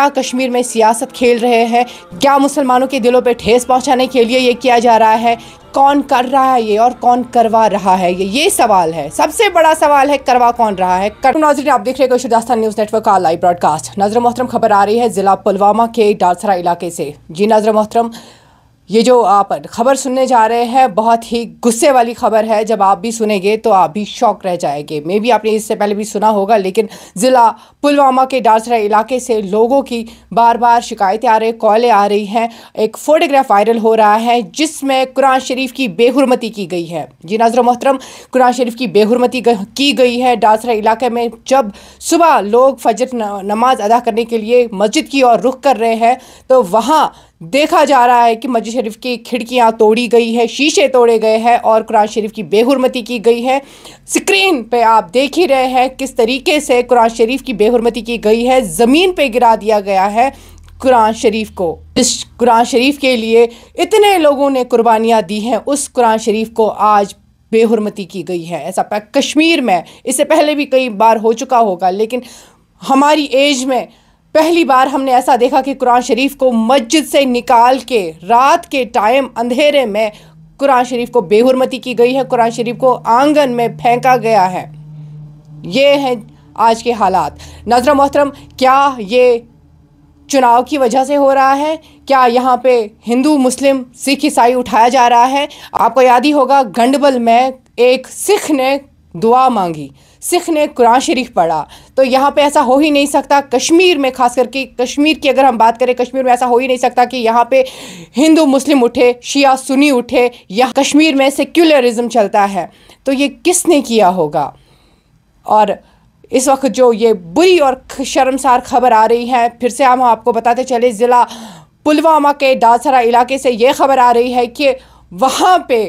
क्या कश्मीर में सियासत खेल रहे हैं क्या मुसलमानों के दिलों पर ठेस पहुंचाने के लिए ये किया जा रहा है कौन कर रहा है ये और कौन करवा रहा है ये ये सवाल है सबसे बड़ा सवाल है करवा कौन रहा है कर... आप देख रहे हैं शुदास्तान न्यूज़ नेटवर्क का लाइव ब्रॉडकास्ट नजर मोहतरम खबर आ रही है ज़िला पुलवामा के डारसरा इलाके से जी नजर मोहतरम ये जो आप खबर सुनने जा रहे हैं बहुत ही गुस्से वाली खबर है जब आप भी सुनेंगे तो आप भी शौक रह जाएंगे मे भी आपने इससे पहले भी सुना होगा लेकिन ज़िला पुलवामा के डारसरा इलाके से लोगों की बार बार शिकायतें आ रही कॉलें आ रही हैं एक फ़ोटोग्राफ वायरल हो रहा है जिसमें कुरान शरीफ की बेहरमती की गई है जी नाजर मोहतरम कुरान शरीफ की बेहरमती की गई है डारसरा इलाके में जब सुबह लोग फजर नमाज अदा करने के लिए मस्जिद की ओर रुख कर रहे हैं तो वहाँ देखा जा रहा है कि मस्जिद शरीफ की खिड़कियां तोड़ी गई है शीशे तोड़े गए हैं और कुरान शरीफ की बेहरमती की गई है स्क्रीन पे आप देख ही रहे हैं किस तरीके से कुरान शरीफ की बेहरमती की गई है ज़मीन पे गिरा दिया गया है कुरान शरीफ को जिस कुरान शरीफ के लिए इतने लोगों ने कुर्बानियाँ दी हैं उस कुरान शरीफ को आज बेहरमती की गई है ऐसा कश्मीर में इससे पहले भी कई बार हो चुका होगा लेकिन हमारी एज में पहली बार हमने ऐसा देखा कि कुरान शरीफ को मस्जिद से निकाल के रात के टाइम अंधेरे में कुरान शरीफ को बेहरमती की गई है कुरान शरीफ को आंगन में फेंका गया है ये हैं आज के हालात नजर मोहतरम क्या ये चुनाव की वजह से हो रहा है क्या यहाँ पे हिंदू मुस्लिम सिख ईसाई उठाया जा रहा है आपको याद ही होगा गंडबल में एक सिख ने दुआ मांगी सिख ने कुरान शरीफ पढ़ा तो यहाँ पे ऐसा हो ही नहीं सकता कश्मीर में खास करके कश्मीर की अगर हम बात करें कश्मीर में ऐसा हो ही नहीं सकता कि यहाँ पे हिंदू मुस्लिम उठे शिया सुनी उठे या कश्मीर में सेक्युलरिज्म चलता है तो ये किसने किया होगा और इस वक्त जो ये बुरी और शर्मसार खबर आ रही है फिर से हम आपको बताते चले ज़िला पुलवामा के डालसरा इलाके से ये खबर आ रही है कि वहाँ पे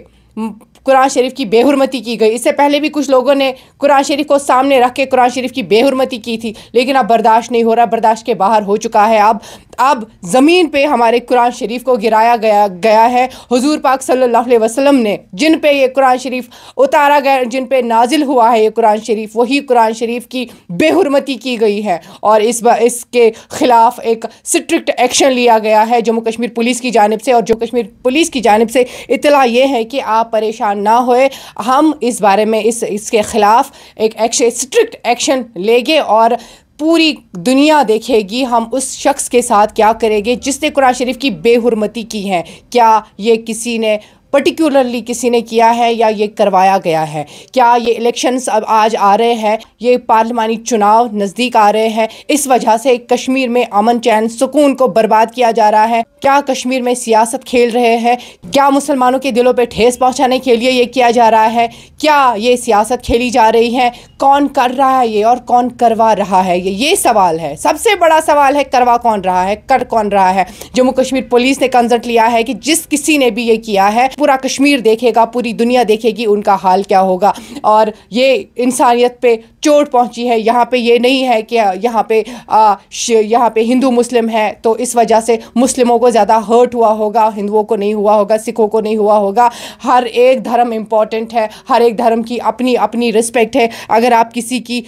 कुरान शरीफ की बेहरमती की गई इससे पहले भी कुछ लोगों ने कुरान शरीफ को सामने रख के कुरान शरीफ की बेहरमती की थी लेकिन अब बर्दाश्त नहीं हो रहा बर्दाश्त के बाहर हो चुका है अब अब ज़मीन पे हमारे कुरान शरीफ को गिराया गया गया है हुजूर पाक सल्लल्लाहु अलैहि वसल्लम ने जिन पे ये कुरान शरीफ उतारा गया जिन पे नाजिल हुआ है ये कुरान शरीफ वही कुरान शरीफ की बेहरमती की गई है और इस इसके ख़िलाफ़ एक स्ट्रिक्ट एक्शन लिया गया है जम्मू कश्मीर पुलिस की जानब से और जम्मू कश्मीर पुलिस की जानब से इतला ये है कि आप परेशान नुकसान ना होए हम इस बारे में इस इसके ख़िलाफ़ एक एक्शन स्ट्रिक्ट एक्शन लेंगे और पूरी दुनिया देखेगी हम उस शख्स के साथ क्या करेंगे जिसने कुरान शरीफ की बेहरमती की है क्या ये किसी ने पर्टिकुलरली किसी ने किया है या ये करवाया गया है क्या ये इलेक्शंस अब आज आ रहे हैं ये पार्लिमानी चुनाव नज़दीक आ रहे हैं इस वजह से कश्मीर में अमन चैन सुकून को बर्बाद किया जा रहा है क्या कश्मीर में सियासत खेल रहे हैं क्या मुसलमानों के दिलों पर ठेस पहुँचाने के लिए ये किया जा रहा है क्या ये सियासत खेली जा रही है कौन कर रहा है ये और कौन करवा रहा है ये ये सवाल है सबसे बड़ा सवाल है करवा कौन रहा है कर कौन रहा है जम्मू कश्मीर पुलिस ने कंजर्ट लिया है कि जिस किसी ने भी ये किया है पूरा कश्मीर देखेगा पूरी दुनिया देखेगी उनका हाल क्या होगा और ये इंसानियत पे चोट पहुंची है यहाँ पे ये नहीं है कि यहाँ पे यहाँ पे हिंदू मुस्लिम है तो इस वजह से मुस्लिमों को ज़्यादा हर्ट हुआ होगा हिंदुओं को नहीं हुआ होगा सिखों को नहीं हुआ होगा हर एक धर्म इम्पॉर्टेंट है हर एक धर्म की अपनी अपनी रिस्पेक्ट है अगर आप किसी की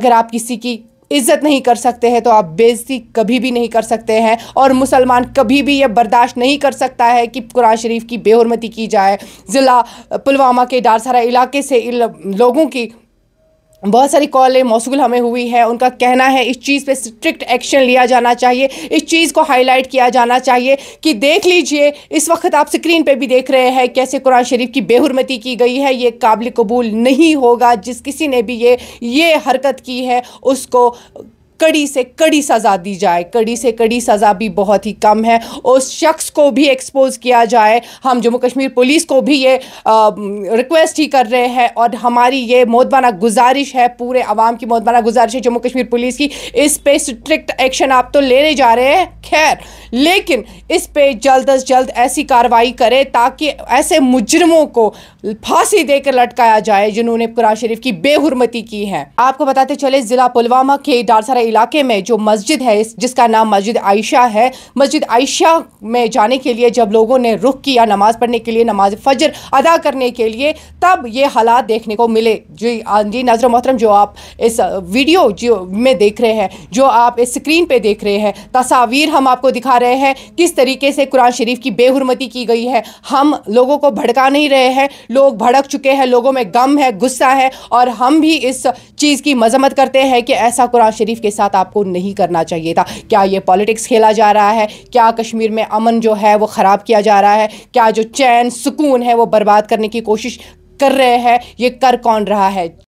अगर आप किसी की इज्जत नहीं कर सकते हैं तो आप बेजती कभी भी नहीं कर सकते हैं और मुसलमान कभी भी यह बर्दाश्त नहीं कर सकता है कि कुरान शरीफ की बेहरमती की जाए ज़िला पुलवामा के डारसरा इलाके से लोगों की बहुत सारी कॉलें मौसूल हमें हुई हैं उनका कहना है इस चीज़ पे स्ट्रिक्ट एक्शन लिया जाना चाहिए इस चीज़ को हाईलाइट किया जाना चाहिए कि देख लीजिए इस वक्त आप स्क्रीन पे भी देख रहे हैं कैसे कुरान शरीफ की बेहरमती की गई है ये काबिल कबूल नहीं होगा जिस किसी ने भी ये ये हरकत की है उसको कड़ी से कड़ी सज़ा दी जाए कड़ी से कड़ी सज़ा भी बहुत ही कम है उस शख्स को भी एक्सपोज किया जाए हम जम्मू कश्मीर पुलिस को भी ये रिक्वेस्ट ही कर रहे हैं और हमारी ये मोदबाना गुजारिश है पूरे आवाम की मोदबाना गुजारिश है जम्मू कश्मीर पुलिस की इस पर स्ट्रिक्ट एक्शन आप तो लेने जा रहे हैं खैर लेकिन इस पर जल्द अज जल्द ऐसी कार्रवाई करें ताकि ऐसे मुजरमों को फांसी देकर लटकाया जाए जिन्होंने कुरान शरीफ की बेहरमती की है आपको बताते चले ज़िला पुलवामा के डारसरा इलाके में जो मस्जिद है जिसका नाम मस्जिद आयशा है मस्जिद आयशा में जाने के लिए जब लोगों ने रुख किया नमाज़ पढ़ने के लिए नमाज फजर अदा करने के लिए तब ये हालात देखने को मिले जी हाँ जी नजर मोहतरम जो आप इस वीडियो जो में देख रहे हैं जो आप इस स्क्रीन पे देख रहे हैं तस्वीर हम आपको दिखा रहे हैं किस तरीके से कुरान शरीफ की बेहरमती की गई है हम लोगों को भड़का नहीं रहे हैं लोग भड़क चुके हैं लोगों में गम है गुस्सा है और हम भी इस चीज़ की मजम्मत करते हैं कि ऐसा कुरान शरीफ के साथ आपको नहीं करना चाहिए था क्या ये पॉलिटिक्स खेला जा रहा है क्या कश्मीर में अमन जो है वो ख़राब किया जा रहा है क्या जो चैन सुकून है वो बर्बाद करने की कोशिश कर रहे हैं ये कर कौन रहा है